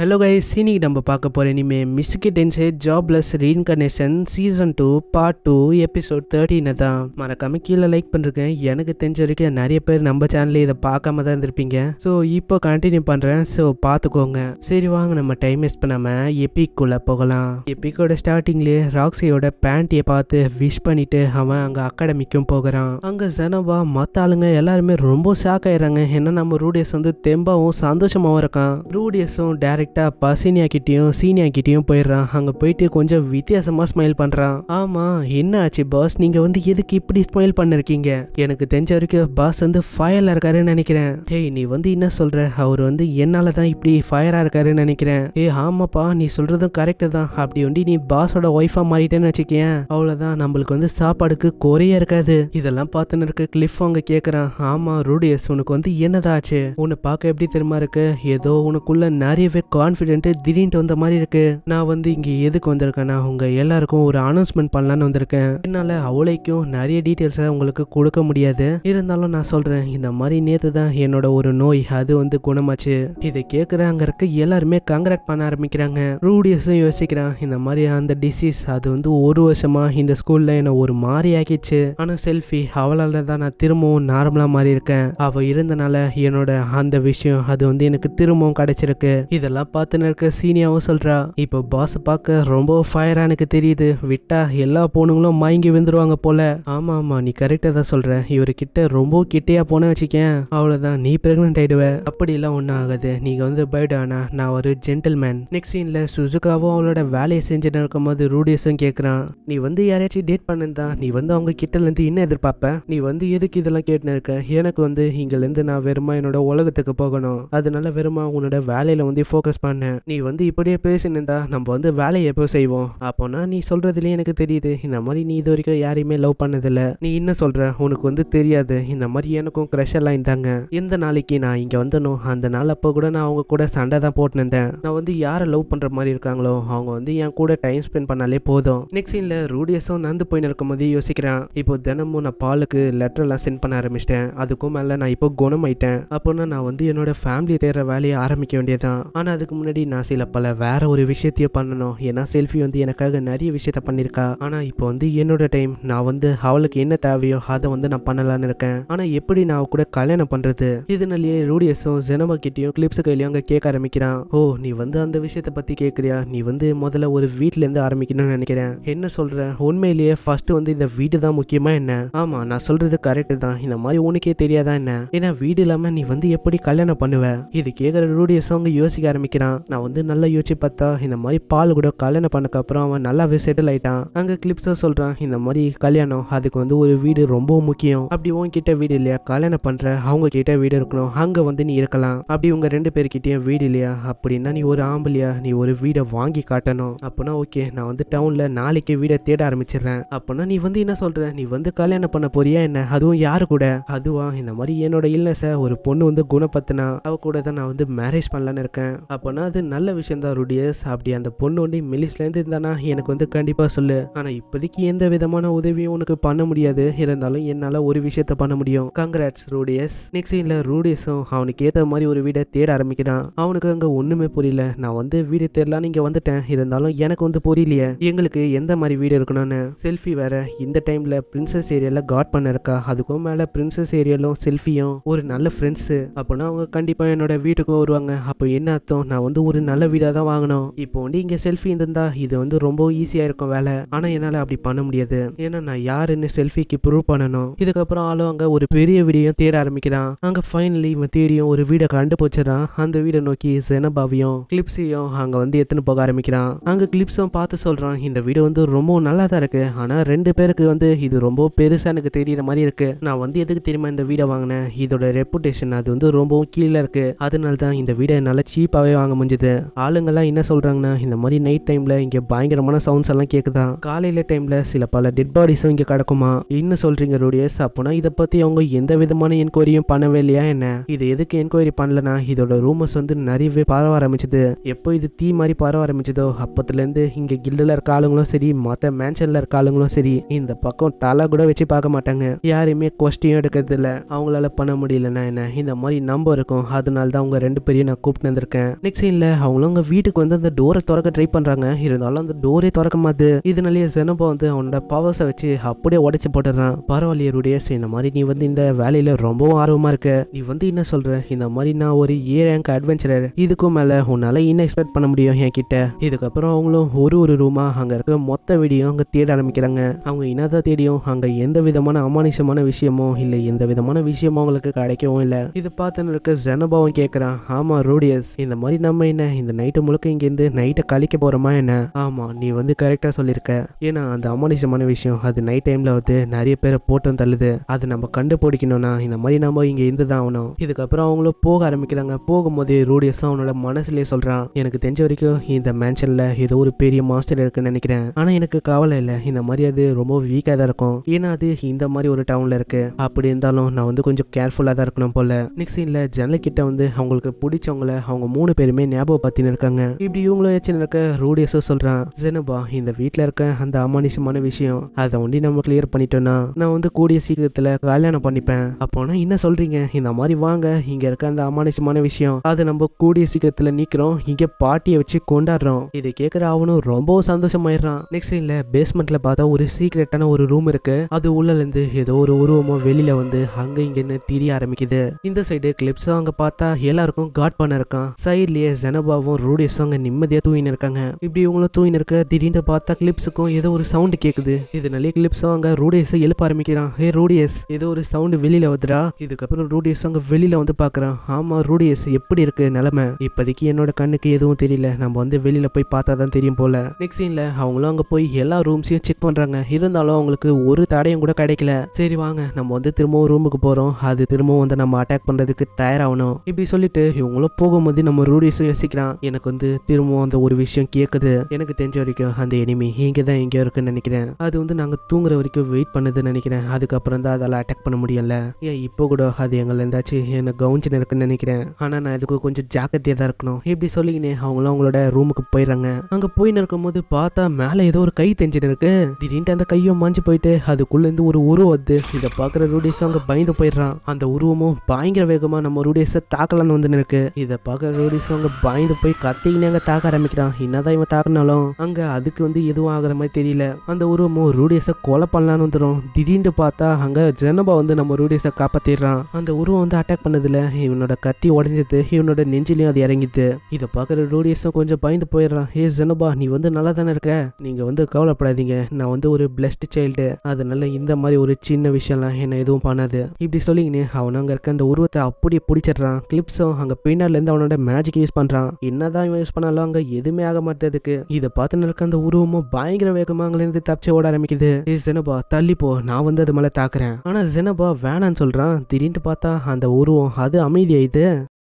hello கை இன்னைக்கு நம்ம பார்க்க போகிற இனிமே மிஸ்கிட்டன்ஸே jobless reincarnation season two part two episode தேர்ட்டின்னு தான் மறக்காம கீழே லைக் பண்ணிருக்கேன் எனக்கு தெரிஞ்ச வரைக்கும் நிறைய பேர் நம்ம சேனலில் இதை பார்க்காம தான் இருந்திருப்பீங்க ஸோ இப்போ கண்டினியூ பண்ணுறேன் ஸோ பார்த்துக்கோங்க சரி வாங்க நம்ம டைம் வேஸ்ட் பண்ணாமல் எப்பிக்குள்ளே போகலாம் எப்பிக்கோட ஸ்டார்டிங்லேயே ராக்ஸியோட பேண்ட்டியை பார்த்து விஷ் பண்ணிட்டு அவன் அங்கே அகாடமிக்கும் போகிறான் அங்கே ஜனவா மற்ற ஆளுங்க எல்லாருமே ரொம்ப ஷாக் ஆயிடுறாங்க ஏன்னா நம்ம ரூடியஸ் வந்து தெம்பாவும் சந்தோஷமாகவும் இருக்கான் ரூடியஸும் டேரக்ட் கிட்டயும் சீனியா கிட்டயும் போயிடுறான் அங்கே போயிட்டு கொஞ்சம் வித்தியாசமாக ஸ்மைல் பண்ணுறான் ஆமாம் என்ன ஆச்சு பாஸ் நீங்கள் வந்து எதுக்கு இப்படி ஸ்மைல் பண்ணிருக்கீங்க எனக்கு தெரிஞ்ச வரைக்கும் பாஸ் வந்து ஃபயர்ல இருக்காருன்னு நினைக்கிறேன் ஏய் நீ வந்து என்ன சொல்கிற அவர் வந்து என்னால் தான் இப்படி ஃபயராக இருக்காருன்னு நினைக்கிறேன் ஏ ஆமாப்பா நீ சொல்கிறதும் கரெக்டு தான் அப்படி ஒண்டி நீ பாஸோட ஒய்ஃபாக மாறிட்டேன்னு வச்சுக்கேன் அவ்வளவுதான் நம்மளுக்கு வந்து சாப்பாடுக்கு குறைய இருக்காது இதெல்லாம் பார்த்துன்னு இருக்க கிளிஃப் அவங்க கேட்குறான் ஆமாம் ரூடியஸ் உனக்கு வந்து என்னதாச்சு உன்னை பார்க்க எப்படி தெரியுமா இருக்கு ஏதோ உனக்குள்ள நிறையவே கான்ஃபிடென்ட்டு திடீர்னு வந்த மாதிரி இருக்கு நான் வந்து இங்கே எதுக்கு வந்திருக்கேன் நான் எல்லாருக்கும் ஒரு அனௌன்ஸ்மெண்ட் பண்ணலான்னு வந்திருக்கேன் என்னால் அவளைக்கும் நிறைய டீட்டெயில்ஸை உங்களுக்கு கொடுக்க முடியாது இருந்தாலும் நான் சொல்கிறேன் இந்த மாதிரி நேற்று தான் என்னோட ஒரு நோய் அது வந்து குணமாச்சு இதை கேட்குற அங்கே இருக்க எல்லாருமே கங்கராட் பண்ண ஆரம்பிக்கிறாங்க ரூடியஸும் யோசிக்கிறான் இந்த மாதிரி அந்த டிசீஸ் அது வந்து ஒரு வருஷமாக இந்த ஸ்கூலில் என்ன ஒரு மாதிரி ஆக்கிச்சு ஆனால் செல்ஃபி அவளால தான் நான் திரும்பவும் நார்மலாக மாறி இருக்கேன் அவள் இருந்தனால என்னோட அந்த விஷயம் அது வந்து எனக்கு திரும்பவும் கிடைச்சிருக்கு இதெல்லாம் பார்த்துன்னு இருக்க சீனியாவும் சொல்கிறா இப்போ பாஸ் பார்க்க ரொம்ப ஃபயராக எனக்கு தெரியுது விட்டா எல்லா பொண்ணுங்களும் மயங்கி விழுந்துருவாங்க போல ஆமா ஆமா நீ கரெக்டாக தான் இவரு கிட்ட ரொம்ப கிட்டேயா போன வச்சுக்கேன் அவ்வளவுதான் நீ ப்ரெக்னென்ட் ஆகிடுவ அப்படிலாம் ஒன்றும் ஆகாது நீங்கள் வந்து பயடானா நான் ஒரு ஜென்டில்மேன் நெக்ஸ்ட் சீன்ல சுசுகாவும் அவளோட வேலையை செஞ்சுட்டு போது ரூடியஸும் கேக்குறான் நீ வந்து யாரையாச்சும் டேட் பண்ணுந்தா நீ வந்து அவங்க இருந்து என்ன எதிர்பார்ப்ப நீ வந்து எதுக்கு இதெல்லாம் கேட்டுன்னு இருக்க எனக்கு வந்து இங்கேருந்து நான் வெறுமா என்னோட உலகத்துக்கு போகணும் அதனால வெறுமா உன்னோட வேலையில் வந்து ஃபோக்கஸ் ஃபோக்கஸ் பண்ணேன் நீ வந்து இப்படியே பேசினிருந்தா நம்ம வந்து வேலையை எப்போ செய்வோம் அப்போனா நீ சொல்றதுலயே எனக்கு தெரியுது இந்த மாதிரி நீ இது வரைக்கும் யாரையுமே லவ் பண்ணதில்ல நீ என்ன சொல்கிற உனக்கு வந்து தெரியாது இந்த மாதிரி எனக்கும் கிரஷ் எல்லாம் இருந்தாங்க எந்த நாளைக்கு நான் இங்கே வந்தனும் அந்த நாள் அப்போ கூட நான் அவங்க கூட சண்டை தான் போட்டுனேன் நான் வந்து யாரை லவ் பண்ணுற மாதிரி இருக்காங்களோ அவங்க வந்து என் கூட டைம் ஸ்பெண்ட் பண்ணாலே போதும் நெக்ஸ்ட் சீன்ல ரூடியஸும் நந்து போயின்னு இருக்கும்போது யோசிக்கிறேன் இப்போ தினமும் நான் பாலுக்கு எல்லாம் சென்ட் பண்ண ஆரம்பிச்சிட்டேன் அதுக்கும் மேலே நான் இப்போ குணமாயிட்டேன் அப்போனா நான் வந்து என்னோட ஃபேமிலி தேடுற வேலையை ஆரம்பிக்க வேண்டியதான் ஆனால் அதுக்கு அதுக்கு முன்னாடி நான் சில பல வேற ஒரு விஷயத்தையே பண்ணணும் ஏன்னா செல்ஃபி வந்து எனக்காக நிறைய விஷயத்த பண்ணியிருக்கா ஆனால் இப்போ வந்து என்னோட டைம் நான் வந்து அவளுக்கு என்ன தேவையோ அதை வந்து நான் பண்ணலான்னு இருக்கேன் ஆனால் எப்படி நான் கூட கல்யாணம் பண்ணுறது இதனாலேயே ரூடியஸும் ஜெனமா கிட்டையும் கிளிப்ஸ் கையிலையும் அங்கே கேட்க ஆரம்பிக்கிறான் ஓ நீ வந்து அந்த விஷயத்தை பற்றி கேட்குறியா நீ வந்து முதல்ல ஒரு வீட்டிலேருந்து ஆரம்பிக்கணும்னு நினைக்கிறேன் என்ன சொல்ற உண்மையிலேயே ஃபர்ஸ்ட் வந்து இந்த வீடு தான் முக்கியமாக என்ன ஆமாம் நான் சொல்கிறது கரெக்டு தான் இந்த மாதிரி உனக்கே தெரியாதா என்ன ஏன்னா வீடு இல்லாமல் நீ வந்து எப்படி கல்யாணம் பண்ணுவ இது கேட்குற ரூடியஸும் அவங்க யோசிக்க ஆரம்பிக்க நினைக்கிறான் நான் வந்து நல்லா யோசிச்சு பார்த்தா இந்த மாதிரி பால் கூட கல்யாணம் பண்ணக்கப்புறம் அவன் நல்லாவே செட்டில் ஆயிட்டான் அங்கே கிளிப்ஸாக சொல்றான் இந்த மாதிரி கல்யாணம் அதுக்கு வந்து ஒரு வீடு ரொம்ப முக்கியம் அப்படி உன்கிட்ட வீடு இல்லையா கல்யாணம் பண்ற அவங்க கிட்ட வீடு இருக்கணும் அங்கே வந்து நீ இருக்கலாம் அப்படி உங்க ரெண்டு பேர்கிட்டயும் வீடு இல்லையா அப்படின்னா நீ ஒரு ஆம்பளையா நீ ஒரு வீடை வாங்கி காட்டணும் அப்படின்னா ஓகே நான் வந்து டவுனில் நாளைக்கு வீடை தேட ஆரம்பிச்சிடுறேன் அப்படின்னா நீ வந்து என்ன சொல்கிற நீ வந்து கல்யாணம் பண்ண போறியா என்ன அதுவும் யாரு கூட அதுவா இந்த மாதிரி என்னோட இல்லை சார் ஒரு பொண்ணு வந்து குணப்பத்தினா அவ கூட தான் நான் வந்து மேரேஜ் பண்ணலான்னு இருக்கேன் அப்போனா அது நல்ல விஷயம் தான் ருடியஸ் அப்படி அந்த பொண்ணு ஒண்டி மிலிஸ்லேருந்து இருந்தானா எனக்கு வந்து கண்டிப்பாக சொல்லு ஆனால் இப்போதைக்கு எந்த விதமான உதவியும் உனக்கு பண்ண முடியாது இருந்தாலும் என்னால் ஒரு விஷயத்த பண்ண முடியும் கங்க்ராட்ஸ் ரூடியஸ் நெக்ஸ்ட் சீனில் ரூடியஸும் அவனுக்கு ஏற்ற மாதிரி ஒரு வீடை தேட ஆரம்பிக்கிறான் அவனுக்கு அங்கே ஒன்றுமே புரியல நான் வந்து வீடு தேடலாம் இங்கே வந்துட்டேன் இருந்தாலும் எனக்கு வந்து புரியலையே எங்களுக்கு எந்த மாதிரி வீடு இருக்கணும்னு செல்ஃபி வேற இந்த டைமில் பிரின்சஸ் ஏரியாவில் காட் பண்ண இருக்கா அதுக்கும் மேலே பிரின்சஸ் ஏரியாலும் செல்ஃபியும் ஒரு நல்ல ஃப்ரெண்ட்ஸு அப்போனா அவங்க கண்டிப்பாக என்னோட வீட்டுக்கும் வருவாங்க அப்போ என்ன அர்த்தம் நான் வந்து ஒரு நல்ல வீடாக தான் வாங்கினோம் இப்போ வந்து இங்கே செல்ஃபி இருந்திருந்தா இது வந்து ரொம்ப ஈஸியாக இருக்கும் வேலை ஆனால் என்னால் அப்படி பண்ண முடியாது ஏன்னா நான் யாருன்னு செல்ஃபிக்கு ப்ரூவ் பண்ணணும் இதுக்கப்புறம் ஆளும் அங்கே ஒரு பெரிய வீடியோ தேட ஆரம்பிக்கிறான் அங்கே ஃபைனலி இவன் தேடியும் ஒரு வீடை கண்டுபிடிச்சிடறான் அந்த வீடை நோக்கி செனபாவியும் கிளிப்ஸையும் அங்கே வந்து எத்தனை போக ஆரம்பிக்கிறான் அங்கே கிளிப்ஸும் பார்த்து சொல்கிறான் இந்த வீடு வந்து ரொம்ப நல்லா தான் இருக்குது ஆனால் ரெண்டு பேருக்கு வந்து இது ரொம்ப பெருசாக எனக்கு தெரியிற மாதிரி இருக்குது நான் வந்து எதுக்கு தெரியுமா இந்த வீடை வாங்கினேன் இதோட ரெப்புடேஷன் அது வந்து ரொம்பவும் கீழே இருக்குது அதனால தான் இந்த வீடை நல்லா சீப்பாகவே வாங்க முடிஞ்சது ஆளுங்கெல்லாம் என்ன சொல்கிறாங்கன்னா இந்த மாதிரி நைட் டைமில் இங்கே பயங்கரமான சவுண்ட்ஸ் எல்லாம் கேட்குதா காலையில் டைமில் சில பல டெட் பாடிஸும் இங்கே கிடக்குமா இன்னும் சொல்கிறீங்க ரோடியஸ் அப்போனா இதை பற்றி அவங்க எந்த விதமான என்கொயரியும் பண்ணவே இல்லையா என்ன இது எதுக்கு என்கொயரி பண்ணலனா இதோட ரூமர்ஸ் வந்து நிறையவே பரவ ஆரம்பிச்சது எப்போ இது தீ மாதிரி பரவ ஆரம்பிச்சதோ அப்பத்துலேருந்து இங்கே கில்டில் இருக்க ஆளுங்களும் சரி மற்ற மேன்ஷனில் இருக்க ஆளுங்களும் சரி இந்த பக்கம் தலை கூட வச்சு பார்க்க மாட்டாங்க யாருமே கொஸ்டின் எடுக்கிறது இல்லை அவங்களால பண்ண முடியலன்னா என்ன இந்த மாதிரி நம்ப இருக்கும் அதனால தான் அவங்க ரெண்டு பேரையும் நான் கூப்பிட்டு வந்திருக்கேன் நெக்ஸ்ட் சீனில் அவங்களும் அவங்க வீட்டுக்கு வந்து அந்த டோரை திறக்க ட்ரை பண்ணுறாங்க இருந்தாலும் அந்த டோரே திறக்க மாது இதனாலேயே செனப்பா வந்து அவனோட பவர்ஸை வச்சு அப்படியே உடச்சி போட்டுறான் பரவாயில்ல ருடியஸ் இந்த மாதிரி நீ வந்து இந்த வேலையில் ரொம்பவும் ஆர்வமாக இருக்க நீ வந்து என்ன சொல்கிற இந்த மாதிரி நான் ஒரு ஏ ரேங்க் அட்வென்ச்சரர் இதுக்கும் மேலே உன்னால் என்ன எக்ஸ்பெக்ட் பண்ண முடியும் என் கிட்ட இதுக்கப்புறம் அவங்களும் ஒரு ஒரு ரூமாக அங்கே இருக்க மொத்த வீடியோ அங்கே தேட ஆரம்பிக்கிறாங்க அவங்க என்னதான் தேடியும் அங்கே எந்த விதமான அமானுஷமான விஷயமோ இல்லை எந்த விதமான விஷயமோ அவங்களுக்கு கிடைக்கவும் இல்லை இது பார்த்து இருக்க ஜெனபாவும் கேட்குறான் ஆமாம் ரூடியஸ் இந்த மாதிரி நம்ம என்ன இந்த நைட்டு முழுக்க இங்கேருந்து நைட்டை கழிக்க போகிறோமா என்ன ஆமாம் நீ வந்து கரெக்டாக சொல்லியிருக்க ஏன்னா அந்த அமானுஷமான விஷயம் அது நைட் டைமில் வந்து நிறைய பேரை போட்டம் தள்ளுது அது நம்ம கண்டுபிடிக்கணும்னா இந்த மாதிரி நம்ம இங்கே இருந்து தான் ஆகணும் இதுக்கப்புறம் அவங்களும் போக ஆரம்பிக்கிறாங்க போகும்போது ரூடியஸ் அவனோட மனசுலேயே சொல்கிறான் எனக்கு தெரிஞ்ச வரைக்கும் இந்த மேன்ஷனில் ஏதோ ஒரு பெரிய மாஸ்டர் இருக்குன்னு நினைக்கிறேன் ஆனால் எனக்கு கவலை இல்லை இந்த மாதிரி அது ரொம்ப வீக்காக தான் இருக்கும் ஏன்னா அது இந்த மாதிரி ஒரு டவுனில் இருக்குது அப்படி இருந்தாலும் நான் வந்து கொஞ்சம் கேர்ஃபுல்லாக தான் இருக்கணும் போல் நெக்ஸ்ட் சீனில் ஜன்னல் கிட்ட வந்து அவங்களுக்கு பிடிச்சவங்கள அவங்க மூணு பேர் பேருமே ஞாபகப்படுத்தின இருக்காங்க இப்படி இவங்களும் ஏச்சின் இருக்க ரூடியஸும் சொல்றான் ஜெனபா இந்த வீட்டுல இருக்க அந்த அமானுஷமான விஷயம் அதை ஒண்டி நம்ம கிளியர் பண்ணிட்டோம்னா நான் வந்து கூடிய சீக்கிரத்துல கல்யாணம் பண்ணிப்பேன் அப்போனா என்ன சொல்றீங்க இந்த மாதிரி வாங்க இங்க இருக்க அந்த அமானுஷமான விஷயம் அதை நம்ம கூடிய சீக்கிரத்துல நீக்கிறோம் இங்க பாட்டியை வச்சு கொண்டாடுறோம் இதை கேட்குற அவனும் ரொம்பவும் சந்தோஷமாயிடுறான் நெக்ஸ்ட் சைட்ல பேஸ்மெண்ட்ல பார்த்தா ஒரு சீக்ரெட்டான ஒரு ரூம் இருக்கு அது உள்ள இருந்து ஏதோ ஒரு உருவமோ வெளியில வந்து அங்க இங்கேன்னு திரிய ஆரம்பிக்குது இந்த சைடு கிளிப்ஸும் அங்க பார்த்தா எல்லாருக்கும் காட் பண்ண இருக்கான் சைட்ல படுக்கையிலேயே ஜெனபாவும் ரூடியஸும் அங்கே நிம்மதியாக தூங்கினு இருக்காங்க இப்படி இவங்களும் தூங்கினு இருக்க திடீர்னு பார்த்தா கிளிப்ஸுக்கும் ஏதோ ஒரு சவுண்டு கேட்குது இதனாலே கிளிப்ஸும் அங்கே ரூடியஸை எழுப்ப ஆரம்பிக்கிறான் ஹே ரூடியஸ் ஏதோ ஒரு சவுண்டு வெளியில் வந்துடா இதுக்கப்புறம் ரூடியஸ் அங்கே வெளியில் வந்து பார்க்குறான் ஆமாம் ரூடியஸ் எப்படி இருக்கு நிலமை இப்போதைக்கு என்னோட கண்ணுக்கு எதுவும் தெரியல நம்ம வந்து வெளியில் போய் பார்த்தா தான் தெரியும் போல நெக்ஸ்ட் சீனில் அவங்களும் அங்கே போய் எல்லா ரூம்ஸையும் செக் பண்ணுறாங்க இருந்தாலும் அவங்களுக்கு ஒரு தடையும் கூட கிடைக்கல சரி வாங்க நம்ம வந்து திரும்பவும் ரூமுக்கு போகிறோம் அது திரும்பவும் வந்து நம்ம அட்டாக் பண்ணுறதுக்கு தயாராகணும் இப்படி சொல்லிட்டு இவங்களும் போகும்போது நம்ம ரூடி பேச யோசிக்கிறான் எனக்கு வந்து திரும்பவும் அந்த ஒரு விஷயம் கேட்குது எனக்கு தெரிஞ்ச வரைக்கும் அந்த எனிமி இங்கே தான் எங்கேயோ இருக்குன்னு நினைக்கிறேன் அது வந்து நாங்கள் தூங்குற வரைக்கும் வெயிட் பண்ணுதுன்னு நினைக்கிறேன் அதுக்கப்புறம் தான் அதால் அட்டாக் பண்ண முடியல ஏன் இப்போ கூட அது எங்களை இருந்தாச்சு என்ன கவுஞ்சின்னு இருக்குன்னு நினைக்கிறேன் ஆனால் நான் இதுக்கு கொஞ்சம் ஜாக்கிரதையாக தான் இருக்கணும் இப்படி சொல்லிக்கினே அவங்களும் அவங்களோட ரூமுக்கு போயிடுறாங்க அங்கே போயின்னு இருக்கும்போது பார்த்தா மேலே ஏதோ ஒரு கை தெரிஞ்சுட்டு இருக்கு திடீர்னு அந்த கையை மாஞ்சு போயிட்டு அதுக்குள்ளேருந்து ஒரு உருவம் வந்து இதை பார்க்குற ரூடேஸும் அங்கே பயந்து போயிடுறான் அந்த உருவமும் பயங்கர வேகமாக நம்ம ரூடேஸை தாக்கலான்னு வந்து இருக்கு இதை பார்க்குற ரூடேஸும் அவங்க பயந்து போய் கத்திக்கினே அங்கே தாக்க ஆரம்பிக்கிறான் என்னதான் இவன் தாக்குனாலும் அங்கே அதுக்கு வந்து எதுவும் ஆகிற மாதிரி தெரியல அந்த உருவமும் ரூடியஸை கொலை பண்ணலான்னு வந்துடும் திடீர்னு பார்த்தா அங்கே ஜெனபா வந்து நம்ம ரூடியஸை காப்பாற்றிடுறான் அந்த உருவம் வந்து அட்டாக் பண்ணதில் இவனோட கத்தி உடஞ்சது இவனோட நெஞ்சிலையும் அது இறங்கிது இதை பார்க்குற ரூடியஸும் கொஞ்சம் பயந்து போயிடுறான் ஏ ஜனபா நீ வந்து நல்லா தானே இருக்க நீங்கள் வந்து கவலைப்படாதீங்க நான் வந்து ஒரு பிளஸ்டு சைல்டு அதனால இந்த மாதிரி ஒரு சின்ன விஷயம்லாம் என்ன எதுவும் பண்ணாது இப்படி சொல்லிங்கன்னு அவன் அங்கே இருக்க அந்த உருவத்தை அப்படியே பிடிச்சிடுறான் கிளிப்ஸும் அங்கே பின்னாலேருந்து அவனோட மேஜிக் துப்பாக்கி யூஸ் பண்றான் என்னதான் இவன் யூஸ் பண்ணாலும் அங்க எதுவுமே ஆக மாட்டேதுக்கு இதை பார்த்து நடக்க அந்த உருவமும் பயங்கர வேகமா அங்கிலிருந்து தப்பிச்சு ஓட ஆரம்பிக்குது ஜெனபா தள்ளிப்போ நான் வந்து அது மேல தாக்குறேன் ஆனா ஜெனபா வேணான்னு சொல்றான் திடீர்னு பார்த்தா அந்த உருவம் அது அமைதியாயிது